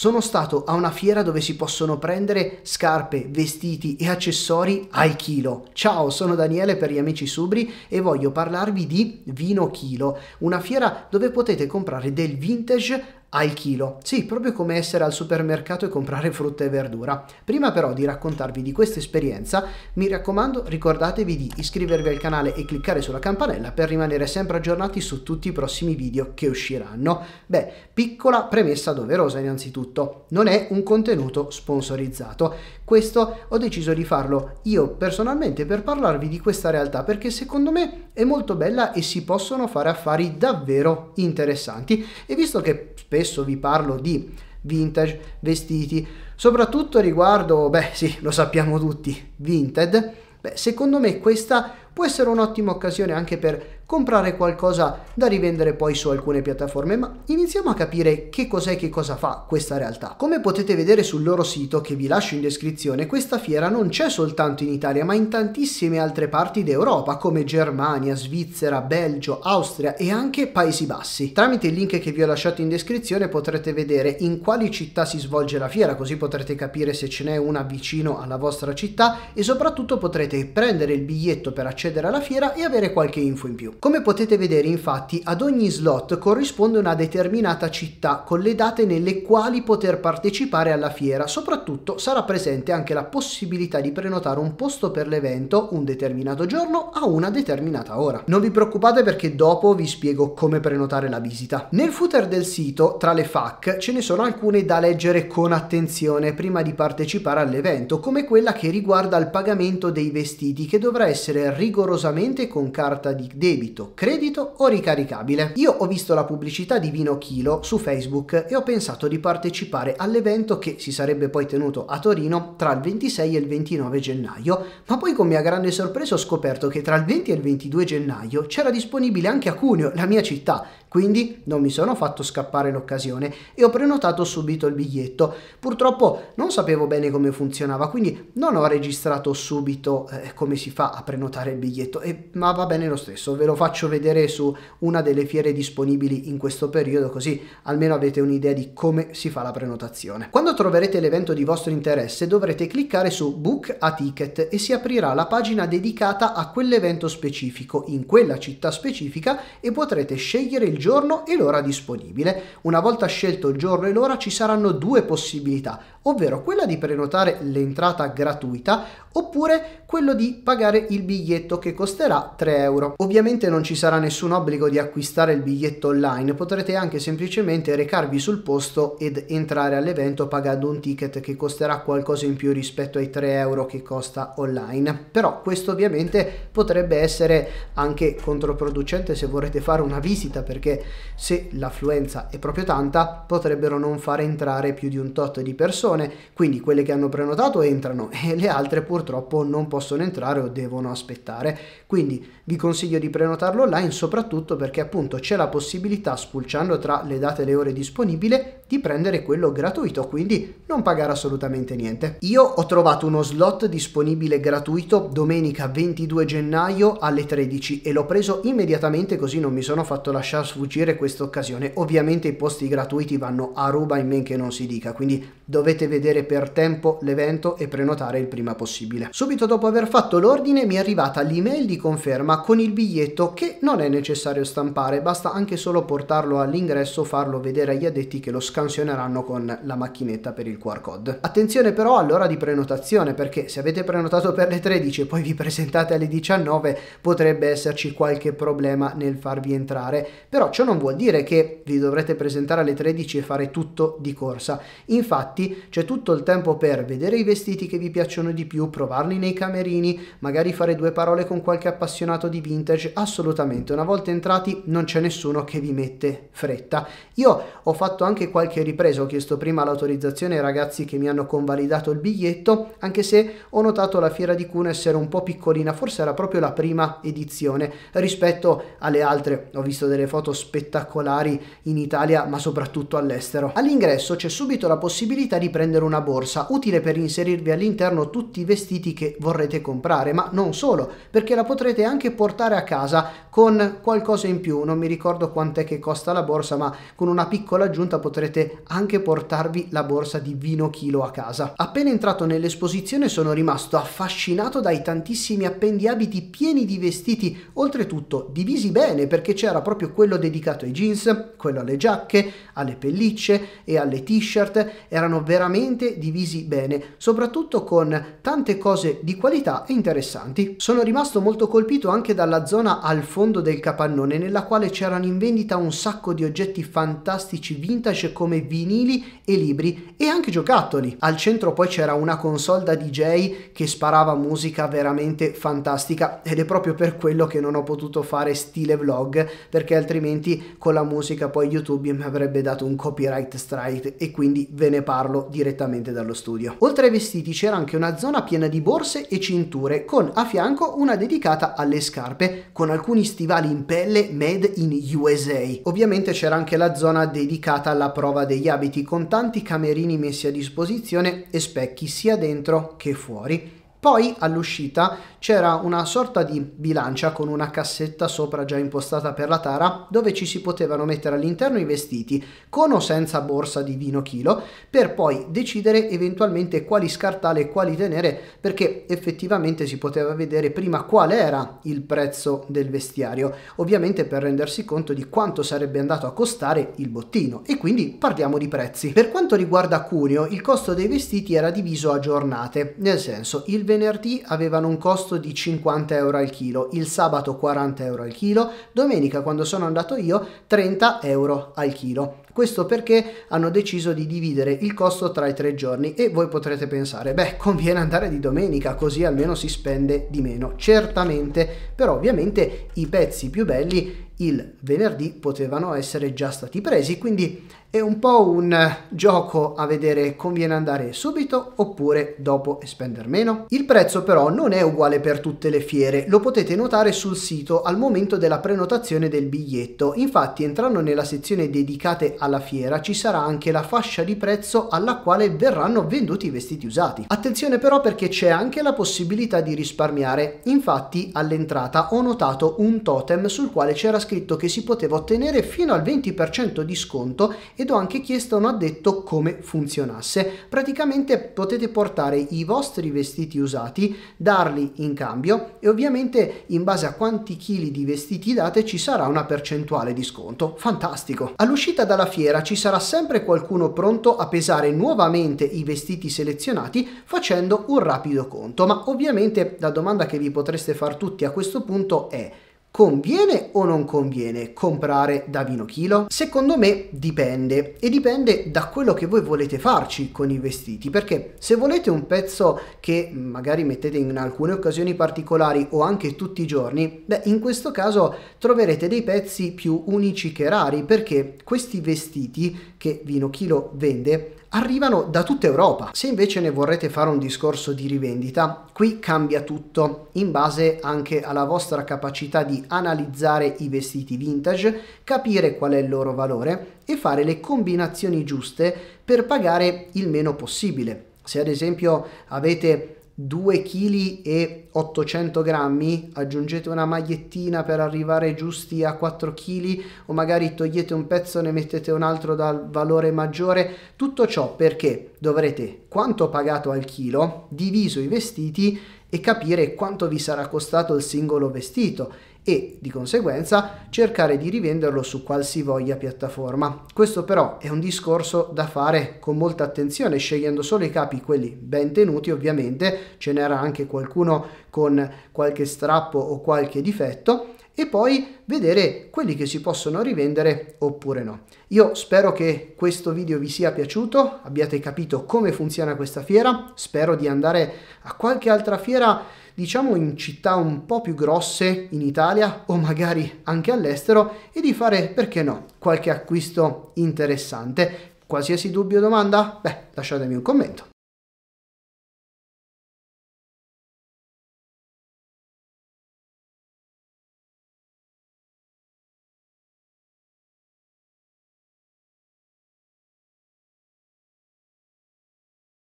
Sono stato a una fiera dove si possono prendere scarpe, vestiti e accessori al chilo. Ciao, sono Daniele per gli amici subri e voglio parlarvi di Vino Chilo, una fiera dove potete comprare del vintage al chilo. Sì, proprio come essere al supermercato e comprare frutta e verdura. Prima però di raccontarvi di questa esperienza, mi raccomando ricordatevi di iscrivervi al canale e cliccare sulla campanella per rimanere sempre aggiornati su tutti i prossimi video che usciranno. Beh, piccola premessa doverosa innanzitutto, non è un contenuto sponsorizzato. Questo ho deciso di farlo io personalmente per parlarvi di questa realtà perché secondo me è molto bella e si possono fare affari davvero interessanti e visto che spesso spesso vi parlo di vintage, vestiti, soprattutto riguardo, beh sì, lo sappiamo tutti, vinted, beh secondo me questa può essere un'ottima occasione anche per comprare qualcosa da rivendere poi su alcune piattaforme, ma iniziamo a capire che cos'è e che cosa fa questa realtà. Come potete vedere sul loro sito, che vi lascio in descrizione, questa fiera non c'è soltanto in Italia, ma in tantissime altre parti d'Europa, come Germania, Svizzera, Belgio, Austria e anche Paesi Bassi. Tramite il link che vi ho lasciato in descrizione potrete vedere in quali città si svolge la fiera, così potrete capire se ce n'è una vicino alla vostra città e soprattutto potrete prendere il biglietto per accedere alla fiera e avere qualche info in più. Come potete vedere infatti ad ogni slot corrisponde una determinata città con le date nelle quali poter partecipare alla fiera, soprattutto sarà presente anche la possibilità di prenotare un posto per l'evento un determinato giorno a una determinata ora. Non vi preoccupate perché dopo vi spiego come prenotare la visita. Nel footer del sito, tra le FAC, ce ne sono alcune da leggere con attenzione prima di partecipare all'evento, come quella che riguarda il pagamento dei vestiti che dovrà essere rigorosamente con carta di debito preferito, credito o ricaricabile? Io ho visto la pubblicità di Vino Kilo su Facebook e ho pensato di partecipare all'evento che si sarebbe poi tenuto a Torino tra il 26 e il 29 gennaio, ma poi con mia grande sorpresa ho scoperto che tra il 20 e il 22 gennaio c'era disponibile anche a Cuneo, la mia città, quindi non mi sono fatto scappare l'occasione e ho prenotato subito il biglietto. Purtroppo non sapevo bene come funzionava, quindi non ho registrato subito eh, come si fa a prenotare il biglietto, eh, ma va bene lo stesso, ve lo faccio vedere su una delle fiere disponibili in questo periodo così almeno avete un'idea di come si fa la prenotazione. Quando troverete l'evento di vostro interesse dovrete cliccare su Book a Ticket e si aprirà la pagina dedicata a quell'evento specifico in quella città specifica e potrete scegliere il giorno e l'ora disponibile. Una volta scelto il giorno e l'ora ci saranno due possibilità ovvero quella di prenotare l'entrata gratuita oppure quello di pagare il biglietto che costerà 3 euro. Ovviamente non ci sarà nessun obbligo di acquistare il biglietto online, potrete anche semplicemente recarvi sul posto ed entrare all'evento pagando un ticket che costerà qualcosa in più rispetto ai 3 euro che costa online. Però questo ovviamente potrebbe essere anche controproducente se vorrete fare una visita perché se l'affluenza è proprio tanta potrebbero non far entrare più di un tot di persone persone, quindi quelle che hanno prenotato entrano e le altre purtroppo non possono entrare o devono aspettare. Quindi vi consiglio di prenotarlo online soprattutto perché appunto c'è la possibilità, spulciando tra le date e le ore disponibili, di prendere quello gratuito, quindi non pagare assolutamente niente. Io ho trovato uno slot disponibile gratuito domenica 22 gennaio alle 13 e l'ho preso immediatamente così non mi sono fatto lasciare sfuggire questa occasione. Ovviamente i posti gratuiti vanno a ruba in men che non si dica, quindi dovete potete vedere per tempo l'evento e prenotare il prima possibile. Subito dopo aver fatto l'ordine mi è arrivata l'email di conferma con il biglietto che non è necessario stampare, basta anche solo portarlo all'ingresso, farlo vedere agli addetti che lo scansioneranno con la macchinetta per il QR code. Attenzione però all'ora di prenotazione perché se avete prenotato per le 13 e poi vi presentate alle 19 potrebbe esserci qualche problema nel farvi entrare, però ciò non vuol dire che vi dovrete presentare alle 13 e fare tutto di corsa. Infatti c'è tutto il tempo per vedere i vestiti che vi piacciono di più, provarli nei camerini, magari fare due parole con qualche appassionato di vintage, assolutamente, una volta entrati non c'è nessuno che vi mette fretta. Io ho fatto anche qualche ripresa, ho chiesto prima l'autorizzazione ai ragazzi che mi hanno convalidato il biglietto, anche se ho notato la fiera di Cuneo essere un po' piccolina, forse era proprio la prima edizione rispetto alle altre, ho visto delle foto spettacolari in Italia ma soprattutto all'estero. All'ingresso c'è subito la possibilità di prendere prendere una borsa, utile per inserirvi all'interno tutti i vestiti che vorrete comprare, ma non solo, perché la potrete anche portare a casa con qualcosa in più, non mi ricordo quant'è che costa la borsa, ma con una piccola aggiunta potrete anche portarvi la borsa di vino chilo a casa. Appena entrato nell'esposizione sono rimasto affascinato dai tantissimi appendiabiti pieni di vestiti, oltretutto divisi bene perché c'era proprio quello dedicato ai jeans, quello alle giacche, alle pellicce e alle t-shirt, erano veramente divisi bene, soprattutto con tante cose di qualità e interessanti. Sono rimasto molto colpito anche dalla zona al fondo fondo del capannone nella quale c'erano in vendita un sacco di oggetti fantastici vintage come vinili e libri e anche giocattoli. Al centro poi c'era una console da DJ che sparava musica veramente fantastica ed è proprio per quello che non ho potuto fare stile vlog perché altrimenti con la musica poi YouTube mi avrebbe dato un copyright strike e quindi ve ne parlo direttamente dallo studio. Oltre ai vestiti c'era anche una zona piena di borse e cinture con a fianco una dedicata alle scarpe con alcuni stivali in pelle made in USA. Ovviamente c'era anche la zona dedicata alla prova degli abiti con tanti camerini messi a disposizione e specchi sia dentro che fuori poi all'uscita c'era una sorta di bilancia con una cassetta sopra già impostata per la tara dove ci si potevano mettere all'interno i vestiti con o senza borsa di vino chilo per poi decidere eventualmente quali scartare e quali tenere perché effettivamente si poteva vedere prima qual era il prezzo del vestiario ovviamente per rendersi conto di quanto sarebbe andato a costare il bottino e quindi parliamo di prezzi. Per quanto riguarda Cuneo il costo dei vestiti era diviso a giornate nel senso il venerdì avevano un costo di 50 euro al chilo, il sabato 40 euro al chilo, domenica quando sono andato io 30 euro al chilo. Questo perché hanno deciso di dividere il costo tra i tre giorni e voi potrete pensare, beh, conviene andare di domenica così almeno si spende di meno. Certamente, però ovviamente i pezzi più belli il venerdì potevano essere già stati presi, quindi è un po' un gioco a vedere conviene andare subito oppure dopo e spendere meno. Il prezzo però non è uguale per tutte le fiere, lo potete notare sul sito al momento della prenotazione del biglietto, infatti entrando nella sezione dedicate alla fiera ci sarà anche la fascia di prezzo alla quale verranno venduti i vestiti usati. Attenzione però perché c'è anche la possibilità di risparmiare, infatti all'entrata ho notato un totem sul quale c'era scritto che si poteva ottenere fino al 20% di sconto ed ho anche chiesto a un addetto come funzionasse. Praticamente potete portare i vostri vestiti usati, darli in cambio e ovviamente in base a quanti chili di vestiti date ci sarà una percentuale di sconto. Fantastico! All'uscita dalla fiera ci sarà sempre qualcuno pronto a pesare nuovamente i vestiti selezionati facendo un rapido conto, ma ovviamente la domanda che vi potreste far tutti a questo punto è Conviene o non conviene comprare da Vino Kilo? Secondo me dipende e dipende da quello che voi volete farci con i vestiti perché se volete un pezzo che magari mettete in alcune occasioni particolari o anche tutti i giorni, beh in questo caso troverete dei pezzi più unici che rari perché questi vestiti che Vino Kilo vende arrivano da tutta Europa. Se invece ne vorrete fare un discorso di rivendita, qui cambia tutto in base anche alla vostra capacità di analizzare i vestiti vintage, capire qual è il loro valore e fare le combinazioni giuste per pagare il meno possibile. Se ad esempio avete 2 kg e 800 grammi, aggiungete una magliettina per arrivare giusti a 4 kg o magari togliete un pezzo e ne mettete un altro dal valore maggiore. Tutto ciò perché dovrete quanto pagato al chilo diviso i vestiti e capire quanto vi sarà costato il singolo vestito e di conseguenza cercare di rivenderlo su qualsivoglia piattaforma. Questo però è un discorso da fare con molta attenzione, scegliendo solo i capi, quelli ben tenuti ovviamente, ce n'era anche qualcuno con qualche strappo o qualche difetto e poi vedere quelli che si possono rivendere oppure no. Io spero che questo video vi sia piaciuto, abbiate capito come funziona questa fiera, spero di andare a qualche altra fiera diciamo in città un po' più grosse in Italia o magari anche all'estero e di fare, perché no, qualche acquisto interessante. Qualsiasi dubbio o domanda? Beh, lasciatemi un commento.